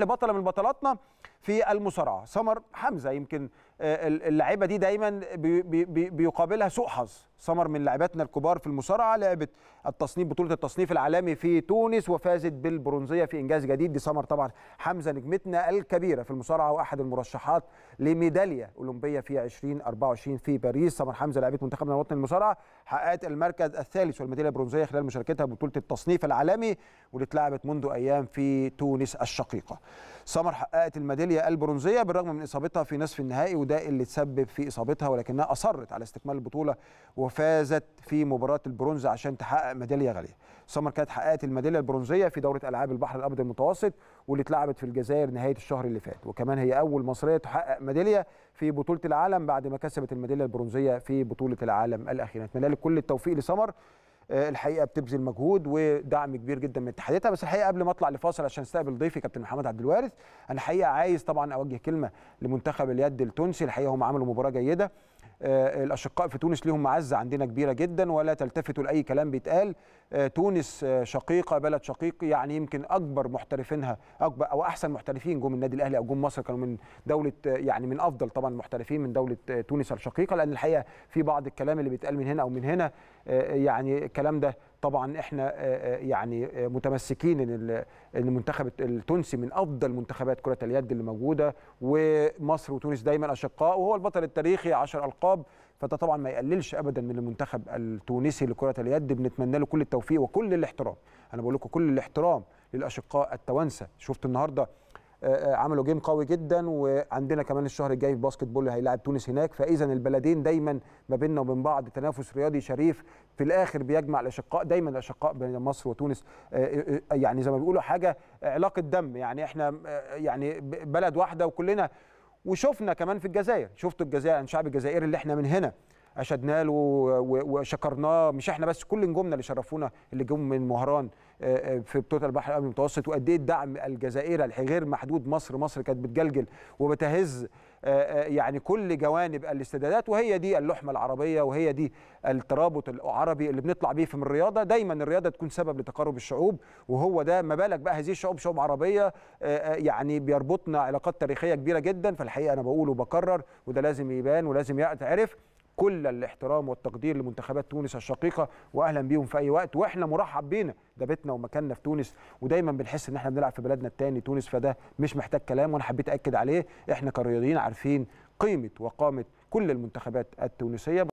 لبطله من بطلاتنا في المصارعه سمر حمزه يمكن اللعيبه دي دايما بيقابلها سوء حظ سمر من لاعباتنا الكبار في المصارعه لعبت التصنيف بطوله التصنيف العالمي في تونس وفازت بالبرونزيه في انجاز جديد دي سمر طبعا حمزه نجمتنا الكبيره في المصارعه واحد المرشحات لميداليه اولمبيه في 2024 في باريس سمر حمزه لعيبه منتخبنا الوطني للمصارعه حققت المركز الثالث والميداليه البرونزيه خلال مشاركتها ببطوله التصنيف العالمي واللي اتلعبت منذ ايام في تونس الشقيقه سمر حققت الميداليه البرونزيه بالرغم من اصابتها في نصف النهائي وده اللي تسبب في اصابتها ولكنها اصرت على استكمال البطوله وفازت في مباراه البرونز عشان تحقق ميداليه غاليه. سمر كانت حققت الميداليه البرونزيه في دوره العاب البحر الابيض المتوسط واللي اتلعبت في الجزائر نهايه الشهر اللي فات وكمان هي اول مصريه تحقق ميداليه في بطوله العالم بعد ما كسبت الميداليه البرونزيه في بطوله العالم الاخيره. نتمنى لك كل التوفيق لسمر آه، الحقيقه بتبذل مجهود ودعم كبير جدا من اتحاداتها بس الحقيقه قبل ما اطلع لفاصل عشان استقبل ضيفي كابتن محمد عبد الوارث انا الحقيقه عايز طبعا اوجه كلمه لمنتخب اليد التونسي الحقيقه هم عملوا مباراه جيده آه، الاشقاء في تونس ليهم معزه عندنا كبيره جدا ولا تلتفتوا لاي كلام بيتقال آه، تونس آه، شقيقه بلد شقيق يعني يمكن اكبر محترفينها اكبر او احسن محترفين جم النادي الاهلي او جم مصر كانوا من دوله آه، يعني من افضل طبعا محترفين من دوله تونس الشقيقه لان الحقيقه في بعض الكلام اللي بيتقال من هنا او من هنا يعني الكلام ده طبعا احنا يعني متمسكين ان المنتخب التونسي من افضل منتخبات كره اليد اللي موجوده ومصر وتونس دايما اشقاء وهو البطل التاريخي 10 القاب فده طبعا ما يقللش ابدا من المنتخب التونسي لكره اليد بنتمنى له كل التوفيق وكل الاحترام انا بقول لكم كل الاحترام للاشقاء التوانسه شفت النهارده آه، آه، عملوا جيم قوي جدا وعندنا كمان الشهر الجاي في باسكت بول هيلاعب تونس هناك فاذا البلدين دايما ما بيننا وبين بعض تنافس رياضي شريف في الاخر بيجمع الاشقاء دايما الاشقاء بين مصر وتونس آه، يعني زي ما بيقولوا حاجه علاقه دم يعني احنا يعني بلد واحده وكلنا وشفنا كمان في الجزائر شفتوا الجزائر الشعب الجزائري اللي احنا من هنا اشدنا له وشكرناه مش احنا بس كل نجومنا اللي شرفونا اللي جم من مهران آه، آه، في بطوله البحر الابيض المتوسط وقد ايه الدعم الجزائري غير محدود مصر مصر كانت بتجلجل وبتهز آه، آه، يعني كل جوانب الاستعدادات وهي دي اللحمه العربيه وهي دي الترابط العربي اللي بنطلع بيه في الرياضه دايما الرياضه تكون سبب لتقارب الشعوب وهو ده ما بالك بقى هذه الشعوب شعوب عربيه آه، يعني بيربطنا علاقات تاريخيه كبيره جدا فالحقيقه انا بقول وبكرر وده لازم يبان ولازم يتعرف كل الاحترام والتقدير لمنتخبات تونس الشقيقه واهلا بيهم في اي وقت واحنا مرحب بينا ده بيتنا ومكاننا في تونس ودايما بنحس ان احنا بنلعب في بلدنا التاني تونس فده مش محتاج كلام وانا حبيت اكد عليه احنا كرياضيين عارفين قيمه وقامه كل المنتخبات التونسيه